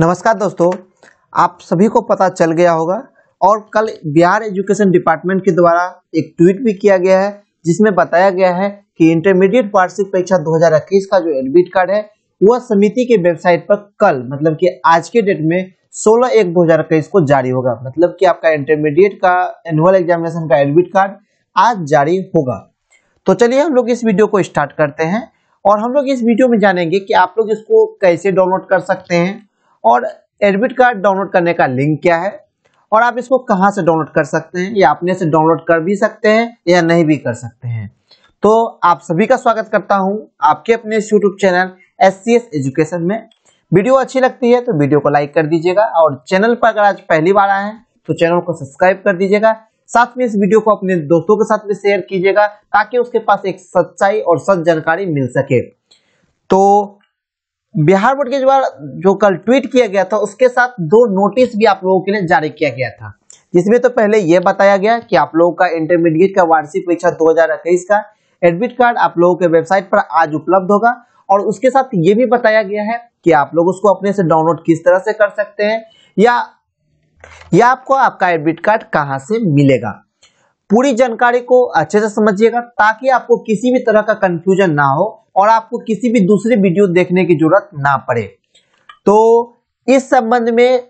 नमस्कार दोस्तों आप सभी को पता चल गया होगा और कल बिहार एजुकेशन डिपार्टमेंट के द्वारा एक ट्वीट भी किया गया है जिसमें बताया गया है कि इंटरमीडिएट वार्षिक परीक्षा 2021 का जो एडमिट कार्ड है वह समिति के वेबसाइट पर कल मतलब कि आज के डेट में 16 एक 2021 को जारी होगा मतलब कि आपका इंटरमीडिएट का एनुअल एग्जामिनेशन का एडमिट कार्ड आज जारी होगा तो चलिए हम लोग इस वीडियो को स्टार्ट करते हैं और हम लोग इस वीडियो में जानेंगे कि आप लोग इसको कैसे डाउनलोड कर सकते हैं और एडमिट कार्ड डाउनलोड करने का लिंक क्या है और आप इसको कहाँ से डाउनलोड कर सकते हैं या अपने से डाउनलोड कर भी सकते हैं या नहीं भी कर सकते हैं तो आप सभी का स्वागत करता हूँ आपके अपने यूट्यूब चैनल एस एजुकेशन में वीडियो अच्छी लगती है तो वीडियो को लाइक कर दीजिएगा और चैनल पर अगर आज पहली बार आए हैं तो चैनल को सब्सक्राइब कर दीजिएगा साथ में इस वीडियो को अपने दोस्तों के साथ में शेयर कीजिएगा ताकि उसके पास एक सच्चाई और सच जानकारी मिल सके तो बिहार बोर्ड के द्वारा जो कल ट्वीट किया गया था उसके साथ दो नोटिस भी आप लोगों के लिए जारी किया गया था जिसमें तो पहले यह बताया गया कि आप लोगों का इंटरमीडिएट का वार्षिक परीक्षा दो का एडमिट कार्ड आप लोगों के वेबसाइट पर आज उपलब्ध होगा और उसके साथ ये भी बताया गया है कि आप लोग उसको अपने से डाउनलोड किस तरह से कर सकते हैं या या आपको आपका एडमिट कार्ड कहां से मिलेगा पूरी जानकारी को अच्छे से समझिएगा ताकि आपको किसी भी तरह का कंफ्यूजन ना हो और आपको किसी भी दूसरे वीडियो देखने की जरूरत ना पड़े तो इस संबंध में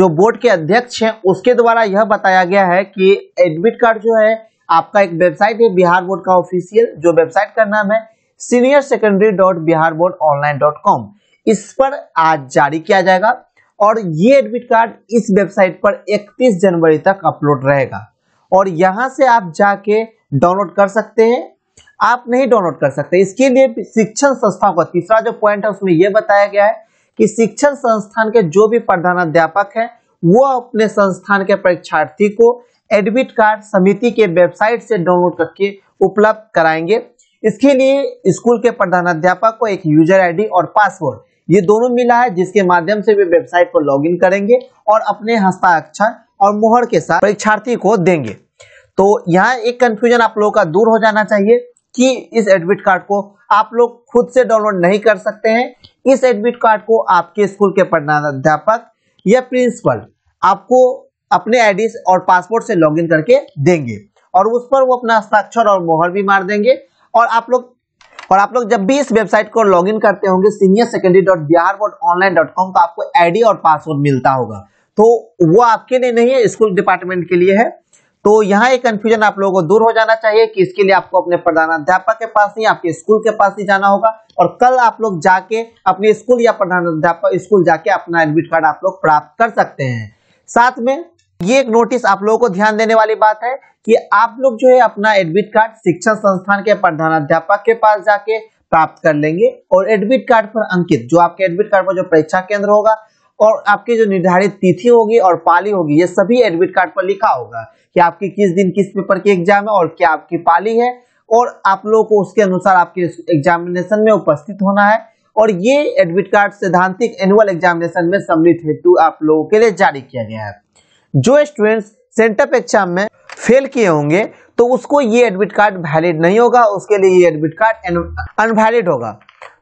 जो बोर्ड के अध्यक्ष हैं उसके द्वारा यह बताया गया है कि एडमिट कार्ड जो है आपका एक वेबसाइट है बिहार बोर्ड का ऑफिशियल जो वेबसाइट का नाम है senior secondary dot Bihar board online dot com इस पर आज जारी किया जाएगा और ये एडमिट कार्ड इस वेबसाइट पर 31 जनवरी तक अपलोड रहेगा और यहां से आप जाके डाउनलोड कर सकते हैं आप नहीं डाउनलोड कर सकते इसके लिए शिक्षण संस्थाओं का तीसरा जो पॉइंट है उसमें यह बताया गया है कि शिक्षण संस्थान के जो भी प्रधानाध्यापक है वो अपने संस्थान के परीक्षार्थी को एडमिट कार्ड समिति के वेबसाइट से डाउनलोड करके उपलब्ध कराएंगे इसके लिए स्कूल के प्रधानाध्यापक को एक यूजर आईडी और पासवर्ड ये दोनों मिला है जिसके माध्यम से वे वेबसाइट पर लॉगिन करेंगे और अपने हस्ताक्षर और मोहर के साथ परीक्षार्थी को देंगे तो यहाँ एक कंफ्यूजन आप लोगों का दूर हो जाना चाहिए कि इस एडमिट कार्ड को आप लोग खुद से डाउनलोड नहीं कर सकते हैं इस एडमिट कार्ड को आपके स्कूल के प्रधानाध्यापक या प्रिंसिपल आपको अपने आईडी और पासपोर्ट से लॉगिन करके देंगे और उस पर वो अपना हस्ताक्षर और मोहर भी मार देंगे और आप लोग और आप लोग जब भी इस वेबसाइट को लॉगिन करते होंगे senior secondary dot Bihar board online dot com तो आपको आईडी और पासवर्ड मिलता होगा तो वो आपके लिए नहीं है स्कूल डिपार्टमेंट के लिए है तो यहाँ एक कंफ्यूजन आप लोगों को दूर हो जाना चाहिए कि इसके लिए आपको अपने प्रधानाध्यापक के पास नहीं आपके स्कूल के पास ही जाना होगा और कल आप लोग जाके अपने स्कूल या प्रधानाध्यापक स्कूल जाके अपना एडमिट कार्ड आप लोग प्राप्त कर सकते हैं साथ में ये एक नोटिस आप लोगों को ध्यान देने वाली बात है कि आप लोग जो है अपना एडमिट कार्ड शिक्षण संस्थान के प्रधानाध्यापक के पास जाके प्राप्त कर लेंगे और एडमिट कार्ड पर अंकित जो आपके एडमिट कार्ड पर जो परीक्षा केंद्र होगा और आपकी जो निर्धारित तिथि होगी और पाली होगी ये सभी एडमिट कार्ड पर लिखा होगा कि आपकी किस दिन किस पेपर की एग्जाम है और क्या आपकी पाली है और आप लोगों को उसके अनुसार आपके एग्जामिनेशन में उपस्थित होना है और ये एडमिट कार्ड सैद्धांतिक एनुअल एग्जामिनेशन में सम्मिलित हेतु आप लोगों के लिए जारी किया गया है जो स्टूडेंट्स सेंटर एग्जाम में फेल किए होंगे तो उसको ये एडमिट कार्ड वैलिड नहीं होगा उसके लिए ये एडमिट कार्ड अनवैलिड होगा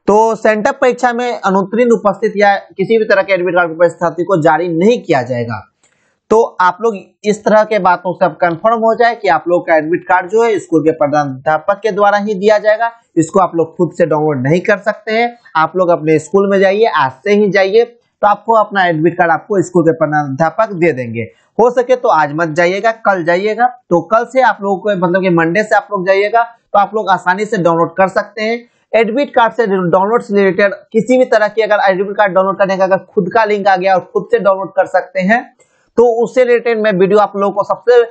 तो सेंटअप परीक्षा में अनुत्तीर्ण उपस्थित या किसी भी तरह के एडमिट कार्ड उपस्थिति को जारी नहीं किया जाएगा तो आप लोग इस तरह के बातों से अब कंफर्म हो जाए कि आप लोग का एडमिट कार्ड जो है स्कूल के प्रधानाध्यापक के द्वारा ही दिया जाएगा इसको आप लोग खुद से डाउनलोड नहीं कर सकते हैं आप लोग अपने स्कूल में जाइए आज से ही जाइए तो आपको अपना एडमिट कार्ड आपको स्कूल के अध्यापक दे देंगे हो सके तो आज मत जाइएगा कल जाइएगा तो कल से आप लोगों को मतलब कि मंडे से आप लोग जाइएगा तो आप लोग आसानी से डाउनलोड कर सकते हैं एडमिट कार्ड से डाउनलोड से रिलेटेड किसी भी तरह की अगर एडमिट कार्ड डाउनलोड करने का अगर खुद का लिंक आ गया और खुद से डाउनलोड कर सकते हैं तो उससे रिलेटेड मैं वीडियो आप लोगों को सबसे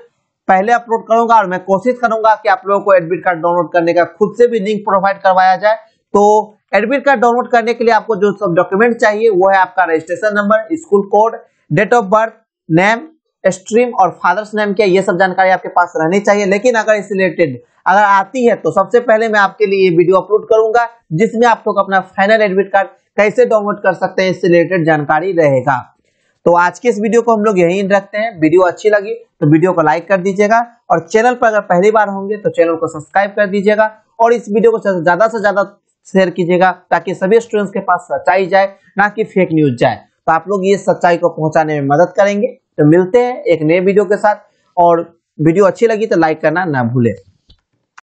पहले अपलोड करूंगा और मैं कोशिश करूंगा कि आप लोगों को एडमिट कार्ड डाउनलोड करने का खुद से भी लिंक प्रोवाइड करवाया जाए तो एडमिट कार्ड डाउनलोड करने के लिए आपको जो सब डॉक्यूमेंट चाहिए वो है आपका registration number school code date of birth name stream और फादर्स नेम क्या ये सब जानकारी आपके पास रहनी चाहिए लेकिन अगर इस रिलेटेड अगर आती है तो सबसे पहले मैं आपके लिए ये वीडियो अपलोड करूंगा जिसमें आप लोग अपना फाइनल एडमिट कार्ड कैसे डाउनलोड कर सकते हैं इससे रिलेटेड जानकारी रहेगा तो आज के इस वीडियो को हम लोग यहीं रखते हैं वीडियो अच्छी लगी तो वीडियो को लाइक कर दीजिएगा और चैनल पर अगर पहली बार होंगे तो चैनल को सब्सक्राइब कर दीजिएगा और इस वीडियो को ज्यादा से ज्यादा शेयर कीजिएगा ताकि सभी स्टूडेंट्स के पास सच्चाई जाए ना कि फेक न्यूज जाए तो आप लोग ये सच्चाई को पहुंचाने में मदद करेंगे तो मिलते हैं एक नए वीडियो के साथ और वीडियो अच्छी लगी तो लाइक करना ना भूले